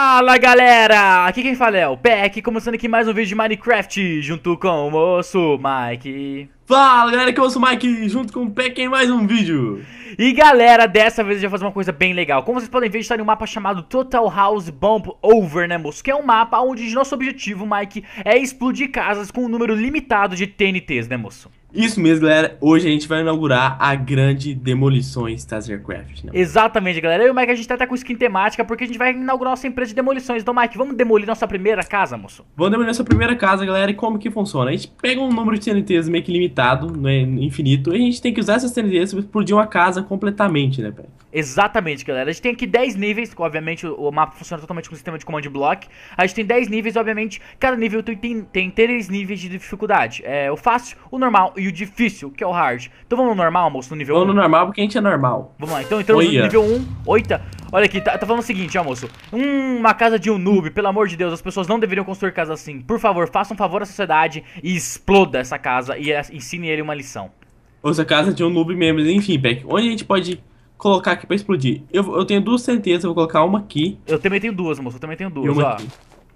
Fala galera, aqui quem fala é o Peck começando aqui mais um vídeo de Minecraft junto com o moço Mike. Fala galera, que é o moço Mike, junto com o Peck em mais um vídeo. E galera, dessa vez eu vou fazer uma coisa bem legal. Como vocês podem ver, está em um mapa chamado Total House Bomb Over, né moço? Que é um mapa onde nosso objetivo, Mike, é explodir casas com um número limitado de TNTs, né moço? Isso mesmo, galera. Hoje a gente vai inaugurar a grande demolições da Né? Exatamente, galera. Eu e o Mike, a gente tá até com skin temática porque a gente vai inaugurar nossa empresa de demolições. Então, Mike, vamos demolir nossa primeira casa, moço? Vamos demolir nossa primeira casa, galera. E como que funciona? A gente pega um número de TNTs meio que limitado, né, infinito, e a gente tem que usar essas TNTs para explodir uma casa completamente, né, velho? Exatamente, galera. A gente tem aqui 10 níveis, obviamente o mapa funciona totalmente com o sistema de command block. A gente tem 10 níveis, obviamente, cada nível tem, tem 3 níveis de dificuldade. É o fácil, o normal e o difícil, que é o hard. Então vamos no normal, moço, no nível vamos 1. Vamos no normal porque a gente é normal. Vamos lá, então entramos Oia. no nível 1. Oita, olha aqui, tá, tá falando o seguinte, ó, moço. Hum, uma casa de um noob, pelo amor de Deus, as pessoas não deveriam construir casa assim. Por favor, faça um favor à sociedade e exploda essa casa e ensine ele uma lição. Ou casa de um noob mesmo, enfim, Peck, onde a gente pode colocar aqui pra explodir. Eu, eu tenho duas certezas, eu vou colocar uma aqui. Eu também tenho duas, moço. Eu também tenho duas, ó. Aqui.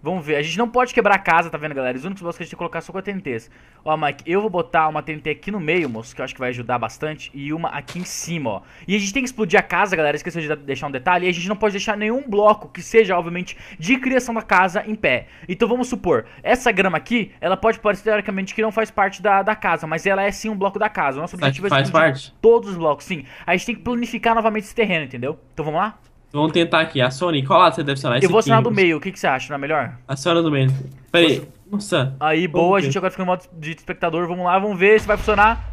Vamos ver. A gente não pode quebrar a casa, tá vendo, galera? Os únicos blocos que a gente tem que colocar são com a TNTs. Ó, Mike, eu vou botar uma TNT aqui no meio, moço, que eu acho que vai ajudar bastante. E uma aqui em cima, ó. E a gente tem que explodir a casa, galera. Esqueceu de deixar um detalhe. E a gente não pode deixar nenhum bloco que seja, obviamente, de criação da casa em pé. Então vamos supor, essa grama aqui, ela pode parecer, teoricamente, que não faz parte da, da casa. Mas ela é sim um bloco da casa. O nosso objetivo faz, é faz parte. todos os blocos, sim. A gente tem que planificar novamente esse terreno, entendeu? Então vamos lá? Vamos tentar aqui. A Sony, qual lado você deve acionar? Esse eu vou acionar do meio. O que, que você acha? Não é melhor? Aciona do meio. Pera aí. Nossa. Aí, boa. A gente agora fica no modo de espectador. Vamos lá, vamos ver se vai funcionar.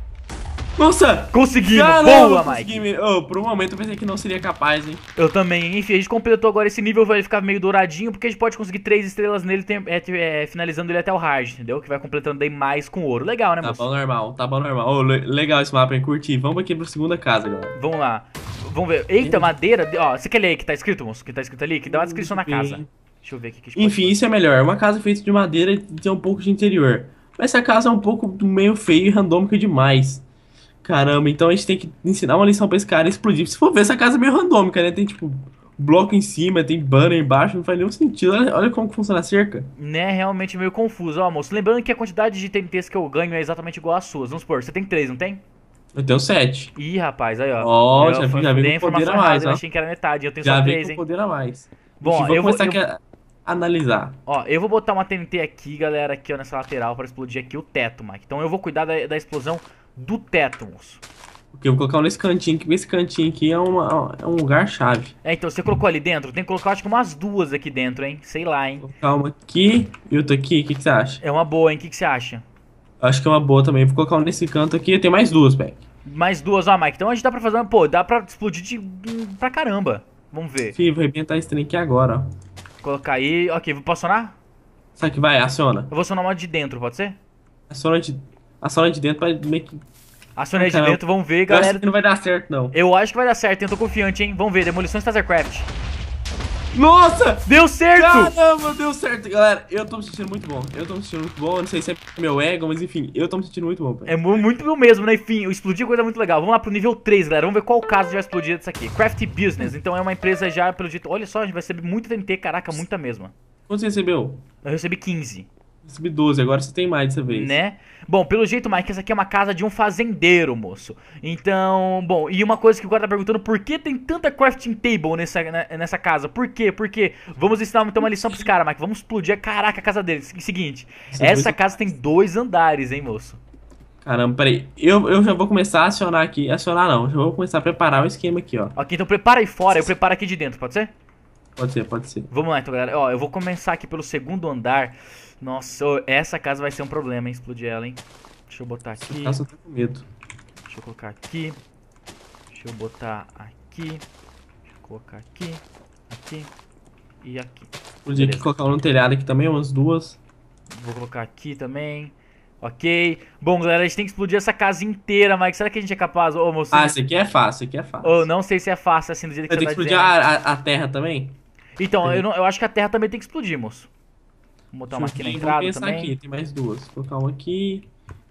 Nossa! Conseguimos! Caramba, boa, Mike! Oh, por um momento eu pensei que não seria capaz, hein? Eu também. Enfim, a gente completou agora esse nível, vai ficar meio douradinho, porque a gente pode conseguir três estrelas nele, tem, é, é, finalizando ele até o hard, entendeu? Que vai completando daí mais com ouro. Legal, né, tá moço? Tá bom normal, tá bom normal. Oh, le legal esse mapa, hein? Curti. Vamos aqui pra segunda casa, galera. Vamos lá. Vamos ver. Eita, madeira. Ó, você quer ler que tá escrito, moço? Que tá escrito ali? Que dá uma hum, descrição na casa. Deixa eu ver aqui. Que Enfim, isso é melhor. É uma casa feita de madeira e tem um pouco de interior. Mas essa casa é um pouco meio feia e randômica demais. Caramba, então a gente tem que ensinar uma lição pra esse cara explodir. Se for ver, essa casa é meio randômica, né? Tem tipo bloco em cima, tem banner embaixo, não faz nenhum sentido. Olha, olha como funciona a cerca. Né, realmente meio confuso. Ó, moço, lembrando que a quantidade de TNTs que eu ganho é exatamente igual às suas. Vamos supor, você tem três, não tem? Eu tenho 7. Ih, rapaz, aí ó. Ó, oh, já, vi, já veio com poder a mais. Ó. Eu achei que era metade, eu tenho já só 3, com poder a mais. Bom, Vixe, eu vou começar eu... aqui a analisar. Ó, eu vou botar uma TNT aqui, galera, aqui ó, nessa lateral pra explodir aqui o teto, Mike. Então eu vou cuidar da, da explosão do teto, moço. Porque eu vou colocar nesse cantinho Que esse cantinho aqui é, uma, é um lugar chave. É, então você colocou ali dentro? Tem que colocar acho que umas duas aqui dentro, hein? Sei lá, hein? Calma aqui e outra aqui, o que, que você acha? É uma boa, hein? O que, que você acha? Acho que é uma boa também. Vou colocar um nesse canto aqui. Tem mais duas, Beck. Mais duas, ah, Mike. Então a gente dá pra fazer. Pô, dá pra explodir de. pra caramba. Vamos ver. Fih, vou arrebentar esse trem aqui agora, ó. Colocar aí. Ok, vou acionar? Sabe que vai, aciona. Eu vou acionar uma de dentro, pode ser? Aciona de. Aciona de dentro pra meio que. Aciona de dentro, vamos ver, galera. Eu acho que não vai dar certo, não. Eu acho que vai dar certo, hein? Eu tô confiante, hein? Vamos ver, demolição de StarCraft. Nossa! Deu certo! Caramba, deu certo, galera. Eu tô me sentindo muito bom. Eu tô me sentindo muito bom. não sei se é meu ego, mas enfim, eu tô me sentindo muito bom. É muito meu mesmo, né? Enfim, explodir é coisa muito legal. Vamos lá pro nível 3, galera. Vamos ver qual caso já explodiu disso aqui. Crafty Business. Então é uma empresa já, pelo dito. Olha só, a gente vai receber muito TNT. Caraca, muita mesmo. Quanto você recebeu? Eu recebi 15. 12, agora você tem mais dessa vez. Né? Bom, pelo jeito, Mike, essa aqui é uma casa de um fazendeiro, moço. Então, bom, e uma coisa que o cara tá perguntando, por que tem tanta crafting table nessa, né, nessa casa? Por quê? Por quê? Vamos ensinar então uma lição pros caras, Mike. Vamos explodir, caraca, a casa deles. Seguinte, Esses essa casa tem dois andares, hein, moço? Caramba, peraí. Eu, eu já vou começar a acionar aqui. Acionar não, já vou começar a preparar o esquema aqui, ó. Ok, então prepara aí fora, eu preparo aqui de dentro, pode ser? Pode ser, pode ser. Vamos lá então, galera. Ó, eu vou começar aqui pelo segundo andar. Nossa, essa casa vai ser um problema, hein? Explodir ela, hein? Deixa eu botar aqui. Essa casa tá com medo. Deixa eu colocar aqui. Deixa eu botar aqui. Deixa eu colocar aqui. Aqui. E aqui. Podia aqui colocar no telhado aqui também, umas duas. Vou colocar aqui também. Ok. Bom, galera, a gente tem que explodir essa casa inteira, Mike. Será que a gente é capaz? Ô, moço. Ah, isso aqui é fácil, isso aqui é fácil. Eu não sei se é fácil assim do jeito que eu você tem que tá explodir a, a, a, terra também? Então, eu, não, eu acho que a terra também tem que explodir, moço. Vamos botar uma aqui na entrada pensar também. aqui, tem mais duas. Vou colocar uma aqui.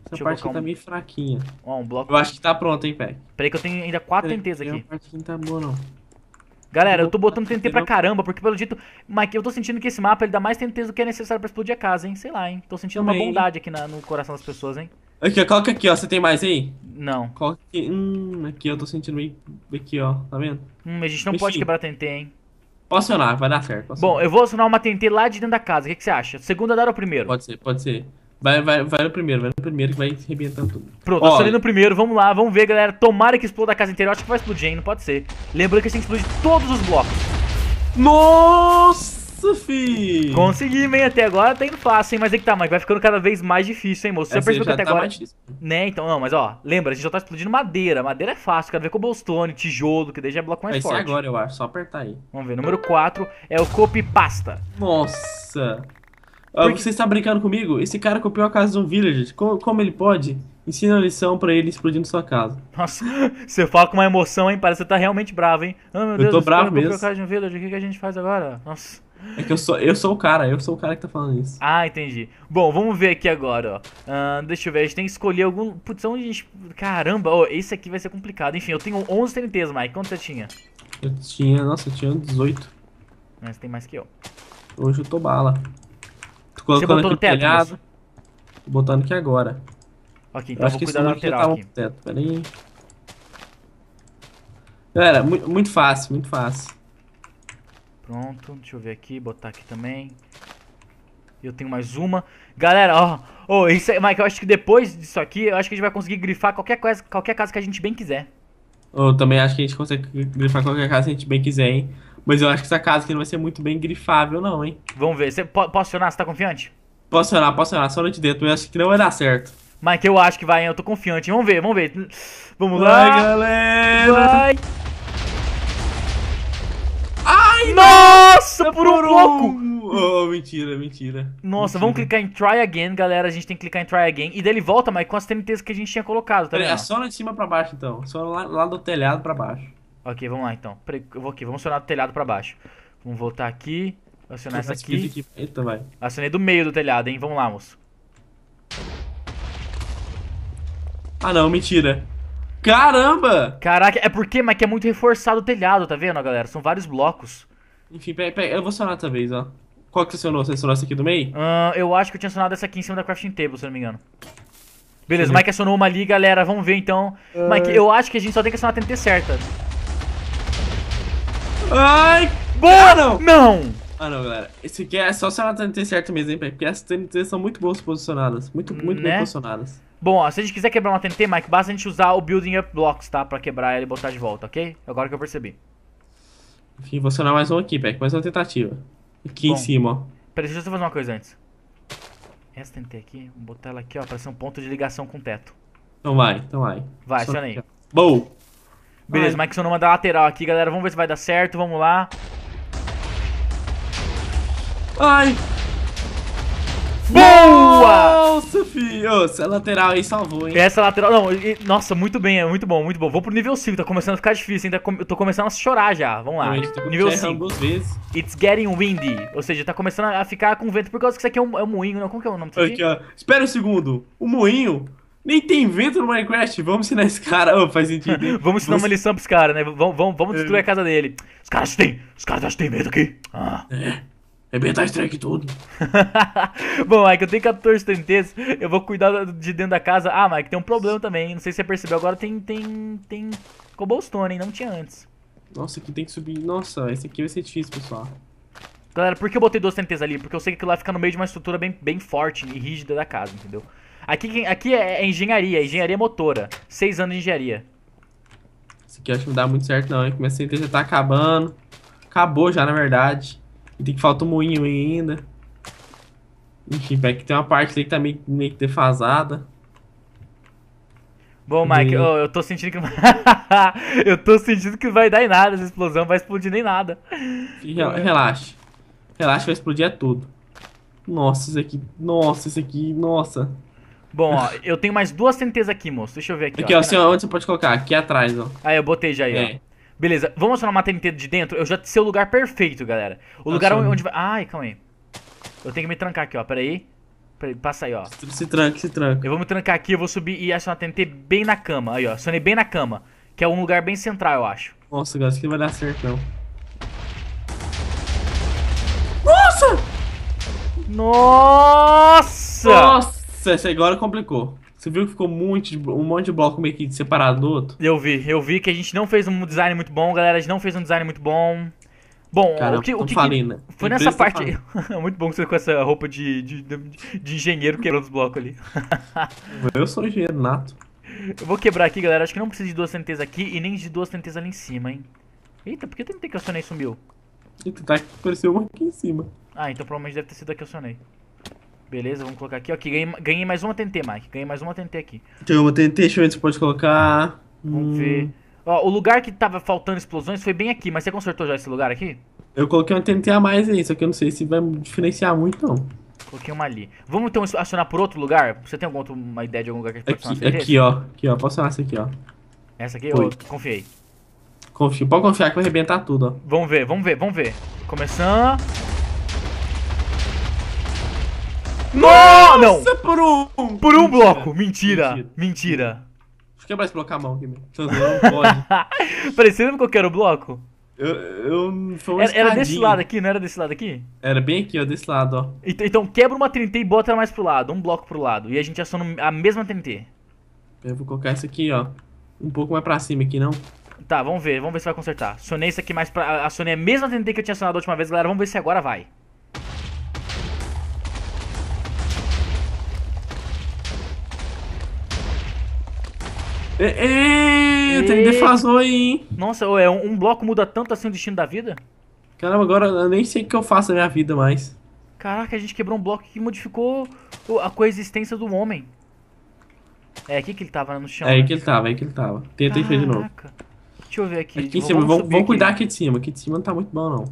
Essa Deixa parte aqui tá um... tá meio fraquinha. Ó, um bloco. Eu acho que tá pronto, hein, Peck. Peraí que eu tenho ainda quatro tentes TNTs aqui. Essa parte não tá boa, não. Galera, eu tô botando TNT pra caramba, porque pelo jeito, Mike, eu tô sentindo que esse mapa ele dá mais TNT do que é necessário pra explodir a casa, hein? Sei lá, hein? Tô sentindo Também. uma bondade aqui na, no coração das pessoas, hein? Aqui, ó, coloca aqui, ó. Você tem mais aí? Não. Coloca aqui. Hum, aqui eu tô sentindo meio. Aqui, ó. Tá vendo? Hum, a gente não Mexi. pode quebrar TNT, hein? Posso acionar, vai dar certo. Bom, acionar. eu vou acionar uma TNT lá de dentro da casa. O que, que você acha? Segunda dar ou primeiro? Pode ser, pode ser. Vai, vai, vai no primeiro, vai no primeiro que vai arrebentando tudo. Pronto, Ó, acionei no primeiro, vamos lá, vamos ver, galera. Tomara que exploda a casa inteira. Eu acho que vai explodir, hein? Não pode ser. Lembrando que a gente tem que explodir todos os blocos. Nossa! Isso, fi! hein? Até agora tá indo fácil, hein? Mas é que tá, mas vai ficando cada vez mais difícil, hein, moço? Você percebeu que até tá agora. Né, então, não, mas ó, lembra, a gente já tá explodindo madeira. Madeira é fácil, quero ver cobblestone, tijolo, que daí já é bloco mais vai forte. Vai ser agora, eu acho, só apertar aí. Vamos ver, número 4 é o copypasta. Nossa! Ah, Porque... Ah, você está brincando comigo? Esse cara copiou a casa de um villager. Como, como ele pode? Ensina a lição pra ele explodindo sua casa. Nossa, você fala com uma emoção, hein? Parece que você tá realmente bravo, hein? Ah, meu eu tô bravo mesmo. Copiou a casa de um villager. O que a gente faz agora? Nossa. É que eu sou, eu sou o cara, eu sou o cara que tá falando isso. Ah, entendi. Bom, vamos ver aqui agora, ó. Uh, deixa eu ver, a gente tem que escolher algum. Putz, onde a gente. Caramba, ó, esse aqui vai ser complicado. Enfim, eu tenho 11 TNTs, Mike. Quanto você tinha? Eu tinha, nossa, eu tinha 18. Mas tem mais que eu. Hoje eu tô bala. Tô colocando você botou aqui no telhado. Tô botando aqui agora. Ok, então eu vou cuidar da lateral tá aqui. Teto. Pera aí. Galera, muito, muito fácil, muito fácil. Pronto, deixa eu ver aqui, botar aqui também. Eu tenho mais uma. Galera, ó. Oh, isso é, Mike, eu acho que depois disso aqui, eu acho que a gente vai conseguir grifar qualquer, coisa, qualquer casa que a gente bem quiser. Eu também acho que a gente consegue grifar qualquer casa que a gente bem quiser, hein? Mas eu acho que essa casa aqui não vai ser muito bem grifável, não, hein? Vamos ver. Você, po posso acionar? Você tá confiante? Posso acionar, posso acionar. Só de dentro. Eu acho que não vai dar certo. Mike, eu acho que vai, hein? Eu tô confiante. Vamos ver, vamos ver. Vamos lá. Vai, galera! Vai! Ai, Nossa, é por, um, um pouco! Oh, mentira, mentira. Nossa, mentira. vamos clicar em try again, galera. A gente tem que clicar em try again. E daí ele volta, mas com as TNTs que a gente tinha colocado, tá vendo? É só lá de cima pra baixo, então. Só lá, lá do telhado pra baixo. Ok, vamos lá, então. Eu vou aqui, vamos acionar do telhado pra baixo. Vamos voltar aqui. Acionar essa aqui. aqui. Eita, vai. Acionei do meio do telhado, hein. Vamos lá, moço. Ah, não, mentira. Caramba! Caraca, é porque, mas que é muito reforçado o telhado, tá vendo, galera? São vários blocos. Enfim, peraí, peraí, eu vou acionar outra vez, ó. Qual que você acionou? Você acionou essa aqui do meio? Uh, eu acho que eu tinha acionado essa aqui em cima da crafting table, se eu não me engano. Beleza, o Mike acionou uma ali, galera. Vamos ver então. Uh... Mike, eu acho que a gente só tem que acionar a TNT certa. Ai! Boa! Ah, não! Não! Ah não, galera. Esse aqui é só acionar a TNT certa mesmo, hein, Porque as TNTs são muito boas posicionadas. Muito, muito né? bem posicionadas. Bom, ó, se a gente quiser quebrar uma TNT, Mike, basta a gente usar o Building Up Blocks, tá? Pra quebrar ela e botar de volta, ok? Agora que eu percebi. Enfim, vou acionar mais um aqui, Peck. Mais uma tentativa. Aqui Bom, em cima, ó. Peraí, deixa eu fazer uma coisa antes. Essa tentei aqui. Vou botar ela aqui, ó, pra ser um ponto de ligação com o teto. Então vai, então vai. Vai, aciona aí. Boa! Beleza, vai. Mike sonou uma da lateral aqui, galera. Vamos ver se vai dar certo. Vamos lá. Ai! Boa! Nossa, filho! essa lateral aí salvou, hein? Essa lateral, não, e, nossa, muito bem, é muito bom, muito bom. Vou pro nível 5, tá começando a ficar difícil, ainda tá com, eu tô começando a chorar já. Vamos lá. Tá nível 5. duas vezes. It's getting windy. Ou seja, tá começando a ficar com vento, por causa que isso aqui é um, é um moinho, não? Como que é o nome disso aqui? ó. Espera um segundo. O moinho nem tem vento no Minecraft. Vamos ensinar esse cara. Oh, faz sentido. vamos ensinar Você... uma lição pros caras, né? Vamos, vamos, vamos é. destruir é. a casa dele. Os caras têm. Os caras têm medo aqui. Ah. É. É bem tá estranho tudo. Bom, Mike, eu tenho 14 TNTs, eu vou cuidar de dentro da casa. Ah, Mike, tem um problema também, não sei se você percebeu, agora tem, tem, tem cobblestone, hein? não tinha antes. Nossa, aqui tem que subir, nossa, esse aqui vai ser difícil, pessoal. Galera, por que eu botei duas TNTs ali? Porque eu sei que aquilo lá fica no meio de uma estrutura bem, bem forte e rígida da casa, entendeu? Aqui, aqui é, é, engenharia, engenharia motora, Seis anos de engenharia. Isso aqui eu acho que não dá muito certo não, hein? Minha CNT já tá acabando, acabou já, na verdade. Tem que faltar um moinho ainda. Enfim, vai que tem uma parte ali que tá meio, meio que defasada. Bom, Mike, eu, eu tô sentindo que. eu tô sentindo que vai dar em nada essa explosão, vai explodir nem nada. Relaxa. Relaxa, vai explodir é tudo. Nossa, isso aqui. Nossa, isso aqui. Nossa. Bom, ó, eu tenho mais duas centenas aqui, moço. Deixa eu ver aqui. Aqui, ó, ó assim, onde você pode colocar? Aqui atrás, ó. Aí, ah, eu botei já aí, é. ó. Beleza, vamos mostrar uma tnt de dentro? Eu já sei o lugar perfeito, galera. O lugar onde, onde vai... Ai, calma aí. Eu tenho que me trancar aqui, ó. Pera aí. Pera aí passa aí, ó. Se tranca, se tranca. Eu vou me trancar aqui, eu vou subir e acionar uma TNT bem na cama. Aí, ó. Sonei bem na cama. Que é um lugar bem central, eu acho. Nossa, galera, acho que vai dar certo, não. Nossa! Nossa! Nossa, agora complicou. Você viu que ficou muito, um monte de bloco meio que separado do outro? Eu vi, eu vi que a gente não fez um design muito bom, galera. A gente não fez um design muito bom. Bom, o que, o que, falando, que foi nessa parte. É muito bom que você com essa roupa de, de, de, engenheiro quebrando os blocos ali. eu sou engenheiro nato. Eu vou quebrar aqui, galera. Acho que não precisa de duas centezas aqui e nem de duas centezas ali em cima, hein? Eita, por que tem que eu acionei e sumiu? Eita, tá apareceu uma aqui em cima. Ah, então provavelmente deve ter sido a que eu acionei. Beleza, vamos colocar aqui, ó. Que ganhei, ganhei mais uma TNT, Mike. Ganhei mais uma TNT aqui. Tem uma TNT, deixa eu ver se pode colocar. Vamos hum. ver. Ó, o lugar que tava faltando explosões foi bem aqui, mas você consertou já esse lugar aqui? Eu coloquei uma TNT a mais aí, só que eu não sei se vai diferenciar muito, não. Coloquei uma ali. Vamos então acionar por outro lugar? Você tem alguma uma ideia de algum lugar que a gente aqui, acionar? Aqui, ó. Aqui, ó. Posso acionar essa aqui, ó. Essa aqui Foi. eu confiei. Confio. Pode confiar que vai arrebentar tudo, ó. Vamos ver, vamos ver, vamos ver. Começando... Nossa, não! por um! Por um bloco! Mentira! Mentira! Mentira. Deixa eu quebrar esse bloco a mão aqui, meu. Não pode. que era o bloco? Eu, eu foi um era, era, desse lado aqui, não era desse lado aqui? Era bem aqui, ó, desse lado, ó. Então, então quebra uma TNT e bota ela mais pro lado, um bloco pro lado. E a gente aciona a mesma TNT. Eu vou colocar isso aqui, ó. Um pouco mais pra cima aqui, não? Tá, vamos ver, vamos ver se vai consertar. Acionei isso aqui mais pra. Acionei a mesma TNT que eu tinha acionado a última vez, galera. Vamos ver se agora vai. É, é, tem defasou aí, hein? Nossa, é um, um, bloco muda tanto assim o destino da vida? Caramba, agora eu nem sei o que eu faço na minha vida mais. Caraca, a gente quebrou um bloco que modificou a coexistência do homem. É aqui que ele tava no chão. É aí né? que ele tava, é aí que ele tava. Tenta Caraca. de novo. Deixa eu ver aqui. Aqui em cima, vamos, vamos, vamos cuidar aqui. aqui de cima. Aqui de cima não tá muito bom, não.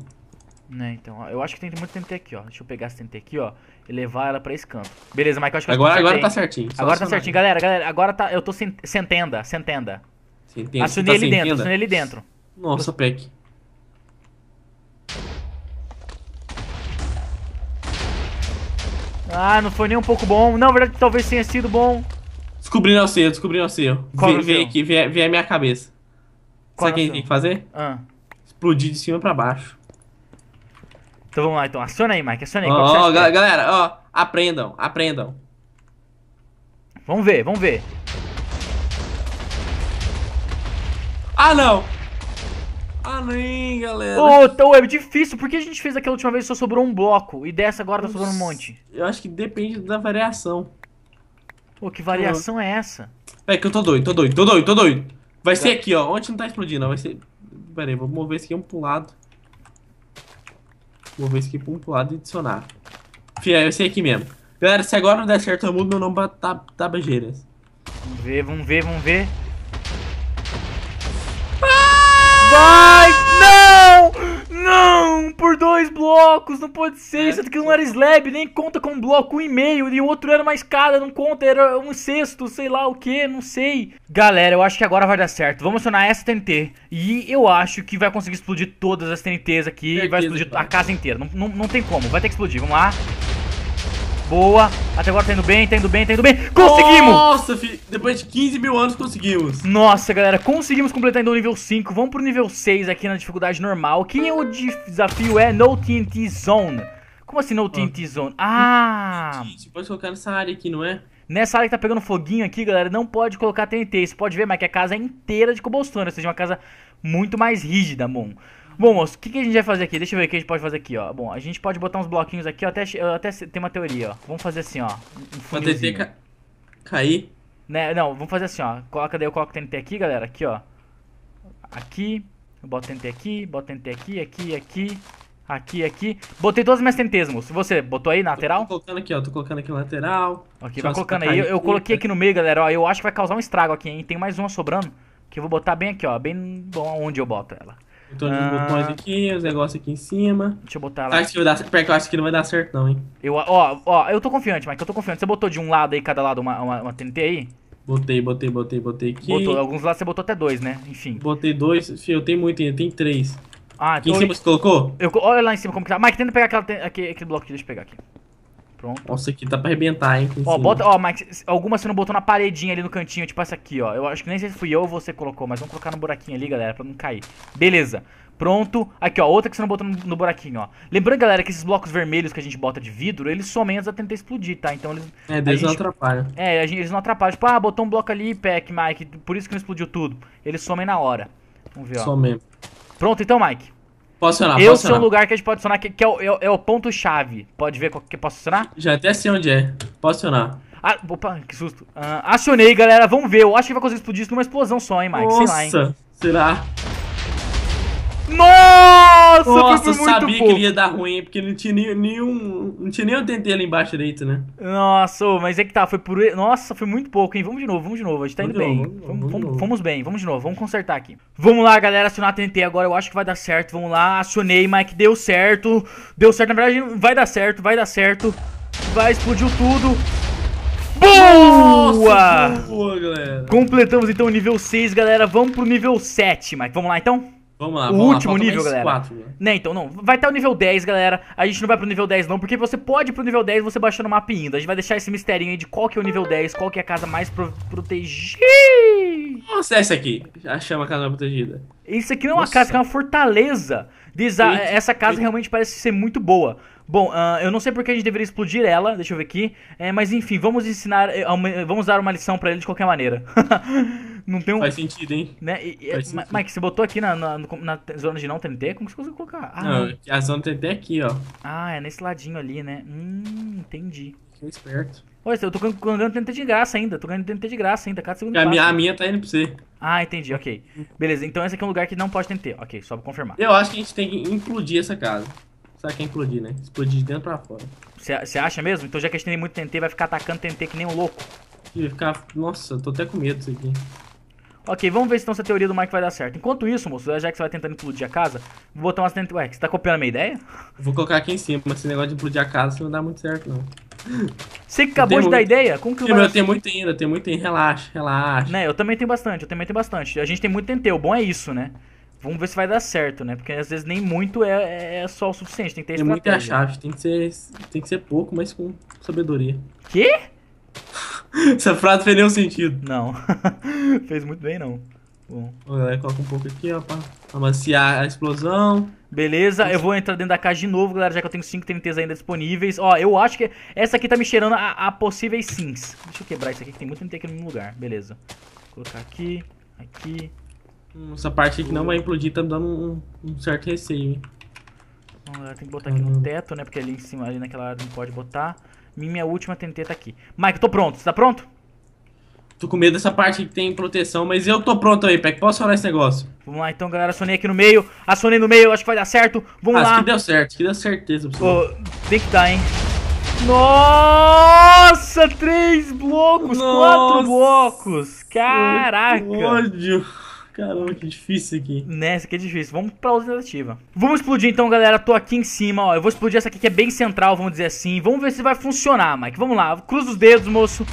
Né, então, eu acho que tem muito TNT aqui, ó. Deixa eu pegar esse TNT aqui, ó, e levar ela pra esse canto. Beleza, Mike, eu acho que agora, tá eu agora tá certinho. Agora tá certinho, galera, galera, agora tá, eu tô sem, sentenda, sentenda. Sentenda, Acionei tá ele dentro, acionei ele dentro. Nossa, Peck. Ah, não foi nem um pouco bom. Não, na verdade, talvez tenha sido bom. Descobri o seu, descobri o seu. Vem, vem aqui, vem a minha cabeça. Qual Sabe o que a gente tem que fazer? Ah. Explodir de cima pra baixo. Então vamos lá, então. Aciona aí, Mike. Aciona aí. Ó, oh, galera, ó. Oh, aprendam, aprendam. Vamos ver, vamos ver. Ah, não! Ah, nem, galera. Ô, oh, então é difícil. Por que a gente fez aquela última vez e só sobrou um bloco? E dessa agora tá sobrando um monte? Eu acho que depende da variação. Pô, que variação é essa? É que eu tô doido, tô doido, tô doido, tô doido. Vai ser aqui, ó. Onde não tá explodindo, Vai ser... Pera aí, vou mover esse aqui um pro lado. Vou ver vez que pontuado e adicionar. Fia, é eu sei aqui mesmo. Galera, se agora não der certo, eu mudo meu nome pra tab Vamos ver, vamos ver, vamos ver. Vai! por dois blocos, não pode ser. É, aqui que um era slab, nem conta com um bloco um e meio, e o outro era uma escada, não conta, era um sexto, sei lá o que, não sei. Galera, eu acho que agora vai dar certo. Vamos acionar essa TNT. E eu acho que vai conseguir explodir todas as TNTs aqui. Certeza, vai explodir a casa inteira. Não, não, não tem como, vai ter que explodir. Vamos lá. Boa. Até agora tá indo bem, tá indo bem, tá indo bem. Conseguimos! Nossa, fi... depois de 15 mil anos conseguimos. Nossa, galera, conseguimos completar ainda então o nível 5. Vamos pro nível 6 aqui na dificuldade normal, que o desafio é No TNT Zone. Como assim No TNT ah. Zone? Ah! Você pode colocar nessa área aqui, não é? Nessa área que tá pegando foguinho aqui, galera, não pode colocar TNT. Você pode ver, mas é que a casa é inteira de cobblestone, ou seja, uma casa muito mais rígida, mon. Bom, moço, o que, que, a gente vai fazer aqui? Deixa eu ver o que a gente pode fazer aqui, ó. Bom, a gente pode botar uns bloquinhos aqui, ó. Até, até tem uma teoria, ó. Vamos fazer assim, ó. Um funilzinho. ca... cair? Né, não, vamos fazer assim, ó. Coloca daí, eu coloco TNT aqui, galera. Aqui, ó. Aqui. Eu boto TNT aqui, boto TNT aqui, aqui, aqui. Aqui, aqui. Botei todas as minhas TNTs, moço. Você botou aí na lateral? Tô, colocando aqui, ó. Tô colocando aqui na lateral. Ok, vai colocando tá aí. Eu, eu, coloquei aqui no meio, galera, ó. Eu acho que vai causar um estrago aqui, hein. Tem mais uma sobrando. Que eu vou botar bem aqui, ó. Bem bom onde eu boto ela. Então, Todos ah, os botões aqui, os negócios aqui em cima. Deixa eu botar lá. Acho que vai dar, pera, eu acho que não vai dar certo, não, hein? Eu, ó, ó, eu tô confiante, Mike, eu tô confiante. Você botou de um lado aí, cada lado, uma, uma, uma TNT aí? Botei, botei, botei, botei aqui. Botou, alguns lados você botou até dois, né? Enfim. Botei dois, fio, eu tenho muito ainda, tem três. Ah, aqui então em cima eu... você colocou? Eu, olha lá em cima como que tá. Mike, tenta pegar aquela, aquele, aquele bloco aqui, deixa eu pegar aqui. Pronto. Nossa, aqui dá pra arrebentar, hein? Ó, bota, ó, Max, alguma você não botou na paredinha ali no cantinho, tipo essa aqui, ó. Eu acho que nem sei se fui eu ou você colocou, mas vamos colocar no buraquinho ali, galera, pra não cair. Beleza. Pronto. Aqui, ó, outra que você não botou no, no buraquinho, ó. Lembrando, galera, que esses blocos vermelhos que a gente bota de vidro, eles somem antes de tentar explodir, tá? Então eles... É, eles não atrapalham. É, gente, eles não atrapalham. Tipo, ah, botou um bloco ali, Pac, Mike, por isso que não explodiu tudo. Eles somem na hora. Vamos ver, ó. Somem. Pronto, então, Mike. Posso acionar, Eu posso sei é um lugar que a gente pode acionar, que, que é, o, é, o, é ponto-chave. Pode ver que posso acionar? Já até sei onde é. Posso acionar. Ah, opa, que susto. Ah, acionei, galera. Vamos ver. Eu acho que vai conseguir explodir isso numa explosão só, hein, Mike? Nossa, Sei lá, hein? será? Nossa, Nossa foi, muito sabia que ia dar ruim, porque não tinha nenhum. Não tinha nenhum TNT ali embaixo direito, né? Nossa, mas é que tá, foi por. Nossa, foi muito pouco, hein? Vamos de novo, vamos de novo. A gente tá indo bem. Novo, vamos, vamos, vamos, vamos, bem, vamos de novo, vamos consertar aqui. Vamos lá, galera, acionar a TNT agora. Eu acho que vai dar certo. Vamos lá, acionei, Mike, deu certo. Deu certo, na verdade, vai dar certo, vai dar certo. Vai, explodiu tudo. Boa! Nossa, boa, galera. Completamos então o nível 6, galera. Vamos pro nível 7, Mike. Vamos lá então? Vamos lá, o vamos último lá, nível, galera. 4, né? né, então não. Vai até tá o nível 10, galera. A gente não vai pro nível 10 não, porque você pode ir pro nível 10 você baixando o mapa ainda. A gente vai deixar esse mistério aí de qual que é o nível 10, qual que é a casa mais pro protegida. Nossa, essa aqui. A chama a casa protegida. Isso aqui não é uma Nossa. casa, é uma fortaleza. Diz, eh, essa casa realmente parece ser muito boa. Bom, uh, eu não sei porque a gente deveria explodir ela, deixa eu ver aqui. É, mas enfim, vamos ensinar, eh, vamos dar uma lição para ele de qualquer maneira. Não tem um. Faz sentido, hein? Né? E, Faz sentido. Mike, você botou aqui na, na, na, zona de não TNT? Como que você conseguiu colocar? Ah, não, a zona TNT é aqui, ó. Ah, é nesse ladinho ali, né? Hum, entendi. Fiquei esperto. Olha, eu tô ganhando TNT de graça ainda, tô ganhando TNT de graça ainda, cada segundo. A, minha, a minha tá indo pra você. Ah, entendi, ok. Beleza, então esse aqui é um lugar que não pode TNT. Ok, só pra confirmar. Eu acho que a gente tem que implodir essa casa. Será que é implodir, né? Explodir de dentro pra fora. Você acha mesmo? Então já que a gente tem muito TNT, vai ficar atacando TNT que nem um louco. E ficar. Nossa, tô até com medo disso aqui. Ok, vamos ver se então essa teoria do Mike vai dar certo. Enquanto isso, moço, já que você vai tentando implodir a casa, vou botar umas. acidente. Ué, você tá copiando a minha ideia? Vou colocar aqui em cima, mas esse negócio de implodir a casa não dá muito certo, não. Você que acabou de muito. dar ideia? Como que Sim, vai eu tenho muito ainda, tenho muito ainda. Relaxa, relaxa. Né, eu também tenho bastante, eu também tenho bastante. A gente tem muito TNT, o bom é isso, né? Vamos ver se vai dar certo, né? Porque às vezes nem muito é, é, é só o suficiente, tem que ter tem estratégia. Tem muita chave, tem que, ser, tem que ser pouco, mas com sabedoria. quê? Essa frase fez nenhum sentido. Não. fez muito bem, não. Bom. Galera, coloca um pouco aqui, ó, pra amaciar a explosão. Beleza, eu vou entrar dentro da caixa de novo, galera, já que eu tenho 5 TNTs ainda disponíveis. Ó, eu acho que essa aqui tá me cheirando a, a possíveis sims. Deixa eu quebrar isso aqui, que tem muito TNT aqui no mesmo lugar. Beleza. Vou colocar aqui, aqui. Hum, essa parte aqui não vai implodir, tá me dando um, um certo receio, hein. Então, tem que botar ah, aqui no teto, né? Porque ali em cima, ali naquela área não pode botar. Minha última TNT tá aqui. Mike, tô pronto. Você tá pronto? Tô com medo dessa parte que tem proteção, mas eu tô pronto aí, Peck. Posso falar esse negócio? Vamos lá, então, galera. Acionei aqui no meio. Acionei no meio. Acho que vai dar certo. Vamos Acho lá. Acho que deu certo. Que deu certeza. Pô, tem que dar, hein? Nossa! Três blocos! Nossa. Quatro blocos! Caraca! Que ódio! Caramba, que difícil aqui. Nessa né, que é difícil. Vamos pra alternativa. Vamos explodir então, galera. Tô aqui em cima, ó. Eu vou explodir essa aqui que é bem central, vamos dizer assim. Vamos ver se vai funcionar, Mike. Vamos lá. Cruza os dedos, moço.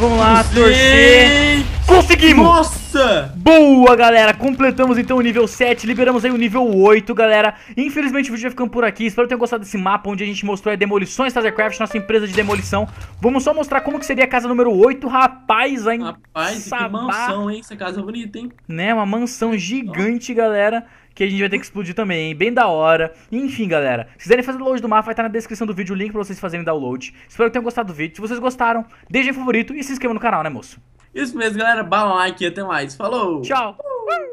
Vamos lá, torcer. Conseguimos! Nossa! Boa, galera! Completamos então o nível 7, liberamos aí o nível 8, galera. Infelizmente o vídeo vai ficando por aqui. Espero que tenham gostado desse mapa onde a gente mostrou a demolições Starcraft, nossa empresa de demolição. Vamos só mostrar como que seria a casa número 8, rapaz, hein? Rapaz, Sabá. que mansão, hein? Essa casa é bonita, hein? Né? Uma mansão gigante, nossa. galera que a gente vai ter que explodir também, hein? bem da hora. Enfim, galera, se quiserem fazer download do mapa, vai estar tá na descrição do vídeo o link pra vocês fazerem download. Espero que tenham gostado do vídeo. Se vocês gostaram, deixem favorito e se inscrevam no canal, né, moço? Isso mesmo, galera. Bala like e até mais. Falou! Tchau! Uh!